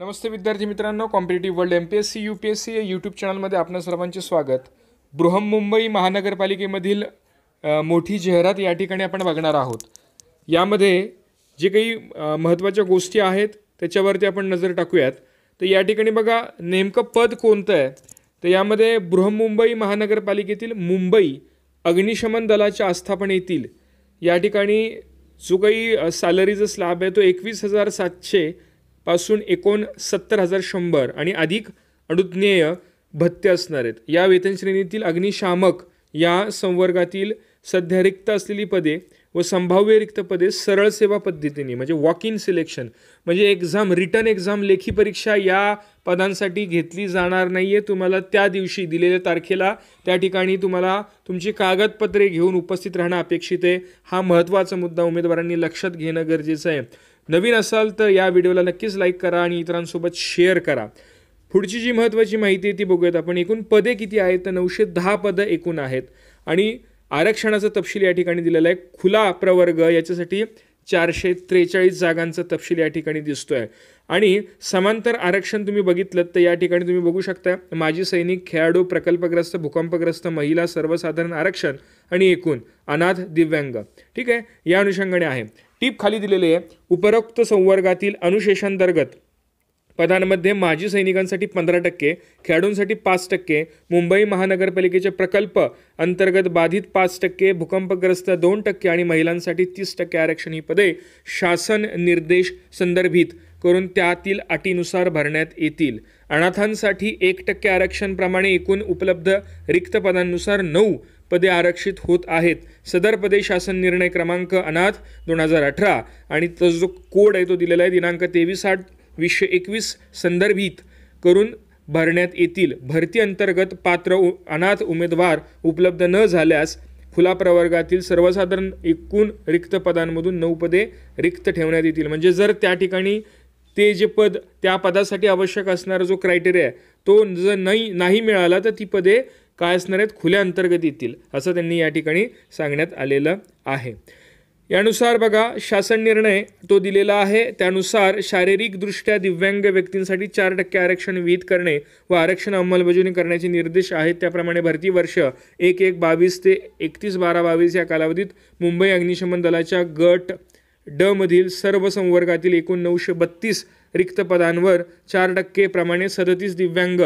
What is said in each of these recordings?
नमस्ते विद्यार्थी मित्रांनो competitive world M P S C U P S C या YouTube चॅनलमध्ये आपणा सर्वांचे स्वागत बृहन्मुंबई महानगरपालिकेमधील मोठी जाहिरात या ठिकाणी आपण बघणार आहोत यामध्ये जे काही महत्त्वाच्या गोष्टी आहेत त्याच्यावरती आपण नजर टाकूयात तर या ठिकाणी बघा नेमकं पद कोणतं आहे तर यामध्ये बृहन्मुंबई महानगरपालिकेतील मुंबई अग्निशमन दलाच्या आस्थापनेतील या ठिकाणी जो काही सॅलरीचा स्लॅब आहे तो एकवीस हजार सातशे पासून एकोणसत्तर हजार शंभर आणि अधिक अनुज्ञेय भत्ते असणार आहेत या वेतनश्रेणीतील अग्निशामक या संवर्गातील सध्या रिक्त असलेली पदे व संभाव्य रिक्त पदे सरळ सेवा पद्धतीने म्हणजे वॉक इन सिलेक्शन म्हणजे एक्झाम रिटर्न एक्झाम लेखी परीक्षा या पदांसाठी घेतली जाणार नाही आहे तुम्हाला त्या दिवशी दिलेल्या तारखेला त्या ठिकाणी तुम्हाला तुमची कागदपत्रे घेऊन उपस्थित राहणं अपेक्षित आहे हा महत्त्वाचा मुद्दा उमेदवारांनी लक्षात घेणं गरजेचं आहे नवीन असाल तर या व्हिडिओला नक्कीच लाईक करा आणि इतरांसोबत शेअर करा पुढची जी महत्त्वाची माहिती आहे ती बघूयात आपण एकूण पदे किती आहेत तर नऊशे दहा पदं एकूण आहेत आणि आरक्षणाचा तपशील या ठिकाणी दिलेला आहे खुला प्रवर्ग याच्यासाठी चारशे त्रेचाळीस जागांचा तपशील या ठिकाणी दिसतो आहे आणि समांतर आरक्षण तुम्ही बघितलं तर या ठिकाणी तुम्ही बघू शकता माजी सैनिक खेळाडू प्रकल्पग्रस्त भूकंपग्रस्त महिला सर्वसाधारण आरक्षण आणि एकूण अनाथ दिव्यांग ठीक आहे या अनुषंगाने आहे टीप खाली दिलेली आहे उपरोक्त संवर्गातील अनुशेषांतर्गत पदांमध्ये माजी सैनिकांसाठी पंधरा टक्के खेळाडूंसाठी पाच टक्के मुंबई महानगरपालिकेचे प्रकल्प अंतर्गत बाधित पाच टक्के भूकंपग्रस्त दोन टक्के आणि महिलांसाठी तीस टक्के आरक्षण ही पदे शासन निर्देश संदर्भित करून त्यातील अटीनुसार भरण्यात येतील अनाथांसाठी एक टक्के आरक्षणप्रमाणे एकूण उपलब्ध रिक्त पदांनुसार नऊ पदे आरक्षित होत आहेत सदर पदे शासन निर्णय क्रमांक अनाथ दोन हजार अठरा आणि तो जो कोड आहे तो दिलेला आहे दिनांक तेवीस आठ वीसशे एकवीस संदर्भित करून भरण्यात येतील भरती अंतर्गत पात्र उ अनाथ उमेदवार उपलब्ध न झाल्यास खुला प्रवर्गातील सर्वसाधारण एकूण रिक्त पदांमधून नऊ पदे रिक्त ठेवण्यात येतील म्हणजे जर त्या ठिकाणी ते जे पद त्या पदासाठी आवश्यक असणारा जो क्रायटेरिया आहे तो जर नाही नाही मिळाला तर ती पदे काय असणार आहेत खुल्या अंतर्गत येतील असं त्यांनी या ठिकाणी सांगण्यात आलेलं आहे यानुसार बघा शासन निर्णय तो दिलेला आहे त्यानुसार शारीरिकदृष्ट्या दिव्यांग व्यक्तींसाठी चार टक्के आरक्षण विहित करणे व आरक्षण अंमलबजावणी करण्याचे निर्देश आहेत त्याप्रमाणे भरती वर्ष एक एक बावीस ते एकतीस बारा बावीस या कालावधीत मुंबई अग्निशमन दलाच्या गट ड मधील सर्व संवर्गातील एकूण नऊशे बत्तीस रिक्त पदांवर चार टक्के प्रमाणे सदतीस दिव्यांग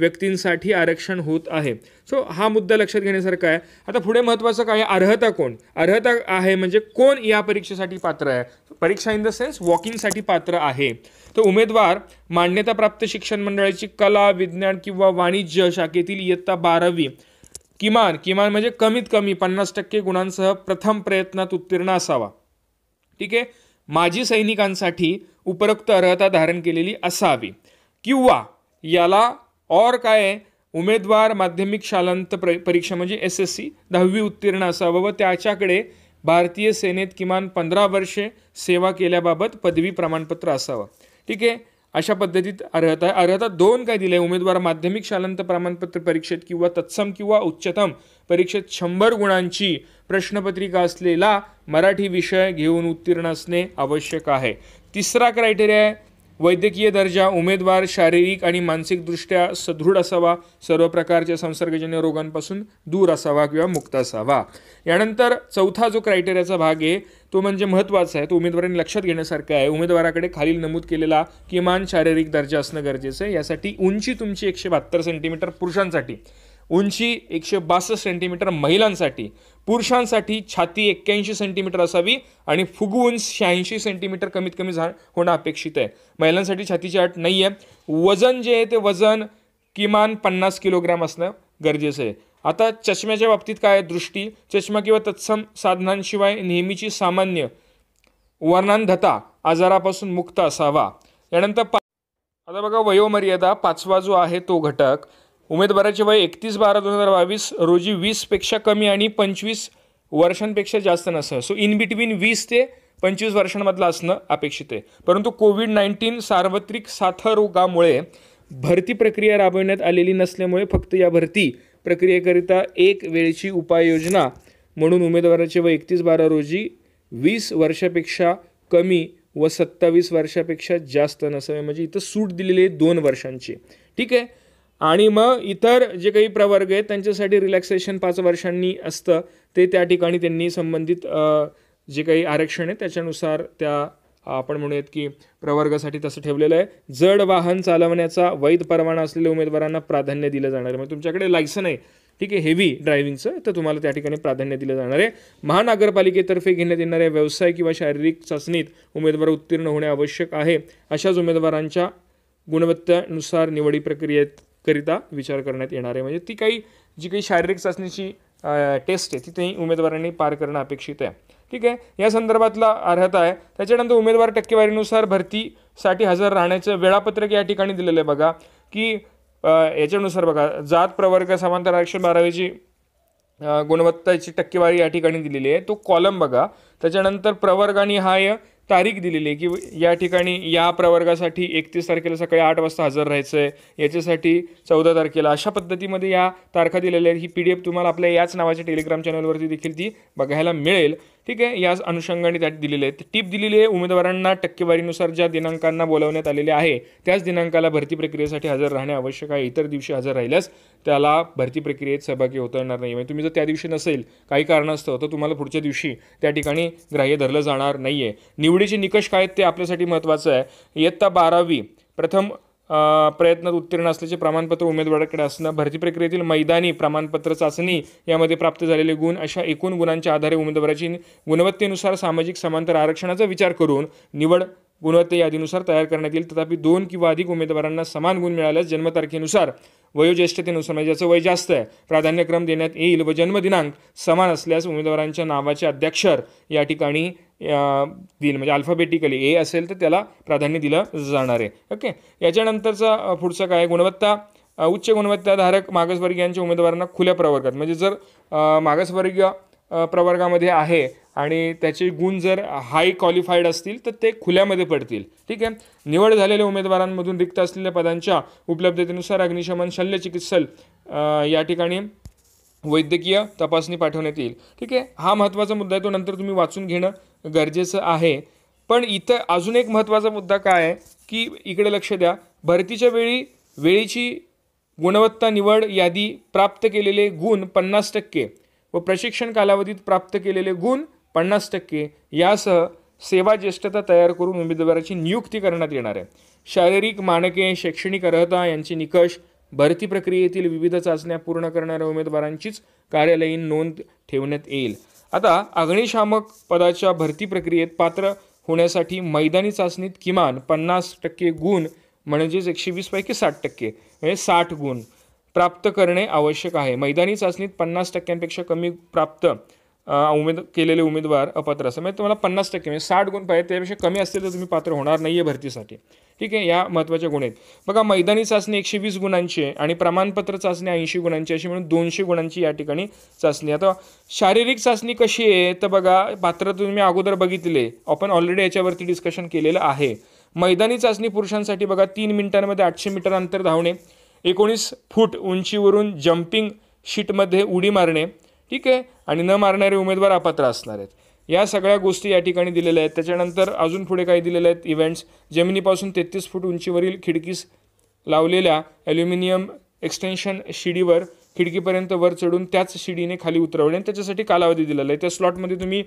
व्यक्तींसाठी आरक्षण होत आहे सो हा मुद्दा लक्षात घेण्यासारखा आहे आता पुढे महत्त्वाचं काय अर्हता कोण अर्हता आहे म्हणजे कोण या परीक्षेसाठी पात्र आहे परीक्षा इन द सेन्स वॉकिंगसाठी पात्र आहे तर उमेदवार मान्यताप्राप्त शिक्षण मंडळाची कला विज्ञान किंवा वाणिज्य शाखेतील इयत्ता बारावी किमान किमान म्हणजे कमीत कमी पन्नास टक्के गुणांसह प्रथम प्रयत्नात उत्तीर्ण असावा ठीक आहे माजी सैनिकांसाठी उपरोक्त अर्हता धारण केलेली असावी किंवा याला और काय आहे उमेदवार माध्यमिक शालांत प्र परीक्षा म्हणजे एस एस सी दहावी उत्तीर्ण असावं व त्याच्याकडे भारतीय सेनेत किमान पंधरा वर्षे सेवा केल्याबाबत पदवी प्रमाणपत्र असावं ठीक आहे अशा पद्धतीत अर्हता अर्हता दोन काय दिले उमेदवार माध्यमिक शालांत प्रमाणपत्र परीक्षेत किंवा तत्सम किंवा उच्चतम परीक्षेत शंभर गुणांची प्रश्नपत्रिका असलेला मराठी विषय घेऊन उत्तीर्ण असणे आवश्यक आहे तिसरा क्रायटेरिया आहे वैद्यकीय दर्जा उमेदवार शारीरिक आणि मानसिकदृष्ट्या सदृढ असावा सर्व प्रकारच्या संसर्गजन्य रोगांपासून दूर असावा किंवा मुक्त असावा यानंतर चौथा जो क्रायटेरियाचा भाग आहे तो म्हणजे महत्त्वाचा आहे तो उमेदवारांनी लक्षात घेण्यासारखा आहे उमेदवाराकडे खालील नमूद केलेला किमान शारीरिक दर्जा असणं गरजेचं आहे यासाठी उंची तुमची एकशे बहात्तर सेंटीमीटर पुरुषांसाठी उंची एकशे बासष्ट सेंटीमीटर महिलांसाठी पुरुषांसाठी छाती एक्क्याऐंशी सेंटीमीटर असावी आणि फुगवून शहाऐंशी सेंटीमीटर कमीत कमी झा होणं अपेक्षित आहे महिलांसाठी छातीची अट नाही आहे वजन जे आहे ते वजन किमान पन्नास किलोग्रॅम असणं गरजेचं आहे आता चष्म्याच्या बाबतीत काय आहे दृष्टी चष्मा किंवा तत्सम साधनांशिवाय नेहमीची सामान्य वर्णांधता आजारापासून मुक्त असावा यानंतर पा आता बघा वयोमर्यादा पाचवा जो आहे तो घटक उमेदवाराचे वय एकतीस बारा दोन हजार बावीस रोजी वीसपेक्षा कमी आणि पंचवीस वर्षांपेक्षा जास्त नसणं सो इन बिटवीन वीस ते पंचवीस वर्षांमधलं असणं अपेक्षित आहे परंतु कोविड नाईन्टीन सार्वत्रिक साथरोगामुळे भरती प्रक्रिया राबविण्यात आलेली नसल्यामुळे फक्त या भरती प्रक्रियेकरिता एक वेळची उपाययोजना म्हणून उमेदवाराचे वय एकतीस बारा रोजी वीस वर्षापेक्षा कमी व सत्तावीस वर्षापेक्षा जास्त नसावे म्हणजे इथं सूट दिलेली आहे दोन वर्षांची ठीक आहे आणि मग इतर जे काही प्रवर्ग आहेत त्यांच्यासाठी रिलॅक्सेशन पाच वर्षांनी असतं ते त्या ठिकाणी त्यांनी संबंधित जे काही आरक्षण आहे त्याच्यानुसार त्या आपण म्हणूयात की प्रवर्गासाठी तसं ठेवलेलं आहे जड वाहन चालवण्याचा वैध परवाना असलेल्या उमेदवारांना प्राधान्य दिलं जाणार आहे मग तुमच्याकडे लायसन आहे ठीक आहे हेवी ड्रायव्हिंगचं तर तुम्हाला त्या ठिकाणी प्राधान्य दिलं जाणार आहे महानगरपालिकेतर्फे घेण्यात येणाऱ्या व्यवसाय किंवा शारीरिक चाचणीत उमेदवार उत्तीर्ण होणे आवश्यक आहे अशाच उमेदवारांच्या गुणवत्तेनुसार निवडी प्रक्रियेत करिता विचार करण्यात येणार आहे म्हणजे ती काही जी काही शारीरिक चाचणीची टेस्ट आहे ती उमेदवारांनी पार करणं अपेक्षित आहे ठीक आहे या संदर्भातला अर्हता आहे त्याच्यानंतर उमेदवार टक्केवारीनुसार भरतीसाठी हजर राहण्याचं वेळापत्रक या ठिकाणी दिलेलं आहे बघा की याच्यानुसार बघा जात प्रवर्ग समांतर आरक्षण बारावीची गुणवत्ताची टक्केवारी या ठिकाणी दिलेली आहे तो कॉलम बघा त्याच्यानंतर प्रवर्ग आणि हाय तारीख दिलेली आहे की या ठिकाणी या प्रवर्गासाठी एकतीस तारखेला सकाळी आठ वाजता हजर राहायचं आहे याच्यासाठी चौदा तारखेला अशा पद्धतीमध्ये या तारखा दिलेल्या आहेत ही पी डी एफ तुम्हाला आपल्या याच नावाच्या टेलिग्राम चॅनलवरती देखील ती बघायला मिळेल ठीक आहे याच अनुषंगाने त्यात दिलेले आहेत टीप दिलेली आहे उमेदवारांना टक्केवारीनुसार ज्या दिनांकांना बोलावण्यात आलेले आहे त्याच दिनांकाला भरती प्रक्रियेसाठी हजर राहणे आवश्यक आहे इतर दिवशी हजर राहिल्यास त्याला भरती प्रक्रियेत सहभागी होता येणार नाही म्हणजे तुम्ही जर त्या दिवशी नसेल काही कारण असतं तर तुम्हाला पुढच्या दिवशी त्या ठिकाणी ग्राह्य धरलं जाणार नाही आहे निवडीचे निकष काय आहेत ते आपल्यासाठी महत्त्वाचं आहे इयत्ता बारावी प्रथम प्रयत्नात उत्तीर्ण असल्याचे प्रमाणपत्र उमेदवाराकडे असणं भरती प्रक्रियेतील मैदानी प्रमाणपत्र चाचणी यामध्ये प्राप्त झालेले गुण अशा एकूण गुणांच्या आधारे उमेदवाराची गुणवत्तेनुसार सामाजिक समांतर आरक्षणाचा विचार करून निवड गुणवत्ते यादीनुसार तयार करण्यात येईल तथापि दोन किंवा अधिक उमेदवारांना समान गुण मिळाल्यास जन्मतारखेनुसार वयोज्येष्ठतेनुसार म्हणजे ज्याचं वय जास्त आहे प्राधान्यक्रम देण्यात येईल व जन्मदिनांक समान असल्यास उमेदवारांच्या नावाचे अध्यक्षर या ठिकाणी देईल म्हणजे अल्फाबेटिकली ए असेल तर त्याला प्राधान्य दिलं जाणार आहे ओके याच्यानंतरचा पुढचा काय गुणवत्ता उच्च गुणवत्ताधारक मागासवर्गीयांच्या उमेदवारांना खुल्या प्रवर्गात म्हणजे जर मागासवर्गीय प्रवर्गामध्ये आहे आणि त्याचे गुण जर हाय क्वालिफाईड असतील तर ते खुल्यामध्ये पडतील ठीक आहे निवड झालेल्या उमेदवारांमधून रिक्त असलेल्या पदांच्या उपलब्धतेनुसार अग्निशमन शल्य चिकित्सल या ठिकाणी वैद्यकीय तपासणी पाठवण्यात येईल ठीक आहे हा महत्त्वाचा मुद्दा आहे तो नंतर तुम्ही वाचून घेणं गरजेचं आहे पण इथं अजून एक महत्त्वाचा मुद्दा काय आहे की इकडे लक्ष द्या भरतीच्या वेळी वेळीची गुणवत्ता निवड यादी प्राप्त केलेले गुण पन्नास टक्के व प्रशिक्षण कालावधीत प्राप्त केलेले गुण पन्नास टक्के यासह सेवा ज्येष्ठता तयार करून उमेदवाराची नियुक्ती करण्यात येणार आहे शारीरिक मानके शैक्षणिक अर्हता यांचे निकष भरती प्रक्रियेतील विविध चाचण्या पूर्ण करणाऱ्या उमेदवारांचीच कार्यालयीन नोंद ठेवण्यात येईल आता अग्निशामक पदाच्या भरती प्रक्रियेत पात्र होण्यासाठी मैदानी चाचणीत किमान पन्नास टक्के गुण म्हणजेच एकशे वीसपैकी साठ टक्के म्हणजे साठ गुण प्राप्त करणे आवश्यक आहे मैदानी चाचणीत पन्नास टक्क्यांपेक्षा कमी प्राप्त उमेद केलेले उमेदवार अपात्र असं म्हणजे तुम्हाला पन्नास टक्के म्हणजे साठ गुण पाहिजे त्यापेक्षा कमी असतील तर तुम्ही पात्र होणार नाही आहे भरतीसाठी ठीक आहे या महत्त्वाच्या गुण आहेत बघा मैदानी चाचणी एकशे वीस गुणांची आहे आणि प्रमाणपत्र चाचणी ऐंशी गुणांची अशी म्हणून दोनशे गुणांची या ठिकाणी चाचणी आता शारीरिक चाचणी कशी आहे तर बघा पात्र तुम्ही अगोदर बघितले आपण ऑलरेडी याच्यावरती डिस्कशन केलेलं आहे मैदानी चाचणी पुरुषांसाठी बघा तीन मिनिटांमध्ये आठशे मीटर अंतर धावणे एकोणीस फूट उंचीवरून जम्पिंग शीटमध्ये उडी मारणे ठीक आहे आणि न मारणारे उमेदवार अपात्र असणार आहेत या सगळ्या गोष्टी या ठिकाणी दिलेल्या आहेत त्याच्यानंतर अजून पुढे काही दिलेल्या आहेत इव्हेंट्स जमिनीपासून तेहतीस फूट उंचीवरील खिडकीस लावलेल्या ॲल्युमिनियम एक्सटेन्शन शिडीवर खिडकीपर्यंत वर चढून त्याच शिडीने खाली उतरवले आणि त्याच्यासाठी कालावधी दिलेला आहे त्या स्लॉटमध्ये तुम्ही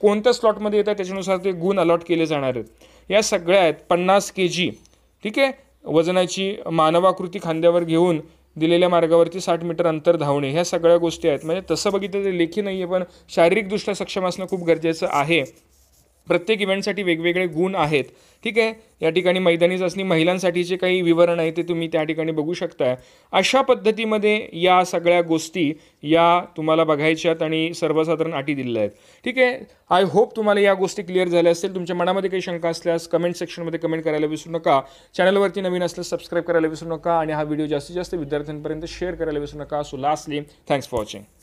कोणत्या स्लॉटमध्ये येतात त्याच्यानुसार ते गुण अलॉट केले जाणार आहेत या सगळ्या आहेत पन्नास के जी ठीक आहे वजनाची मानवाकृती खांद्यावर घेऊन दिलेल्या मार्गावरती साठ मीटर अंतर धावणे ह्या सगळ्या गोष्टी आहेत म्हणजे तसं बघितलं तर लेखी नाही आहे पण शारीरिकदृष्ट्या सक्षम असणं खूप गरजेचं आहे प्रत्येक इव्हेंटसाठी वेगवेगळे गुण आहेत ठीक आहे या ठिकाणी मैदानी चाचणी महिलांसाठीचे काही विवरण आहे ते तुम्ही त्या ठिकाणी बघू शकताय अशा पद्धतीमध्ये या सगळ्या गोष्टी या तुम्हाला बघायच्यात आणि सर्वसाधारण अटी दिलेल्या आहेत ठीक आहे आय होप तुम्हाला या गोष्टी क्लिअर झाल्या असतील तुमच्या मनामध्ये काही शंका असल्यास कमेंट सेक्शनमध्ये कमेंट करायला विसरू नका चॅनलवरती नवीन असल्यास सबस्क्राईब करायला विसरू नका आणि हा व्हिडिओ जास्तीत जास्त विद्यार्थ्यांपर्यंत शेअर करायला विसरू नका so lastly thanks for watching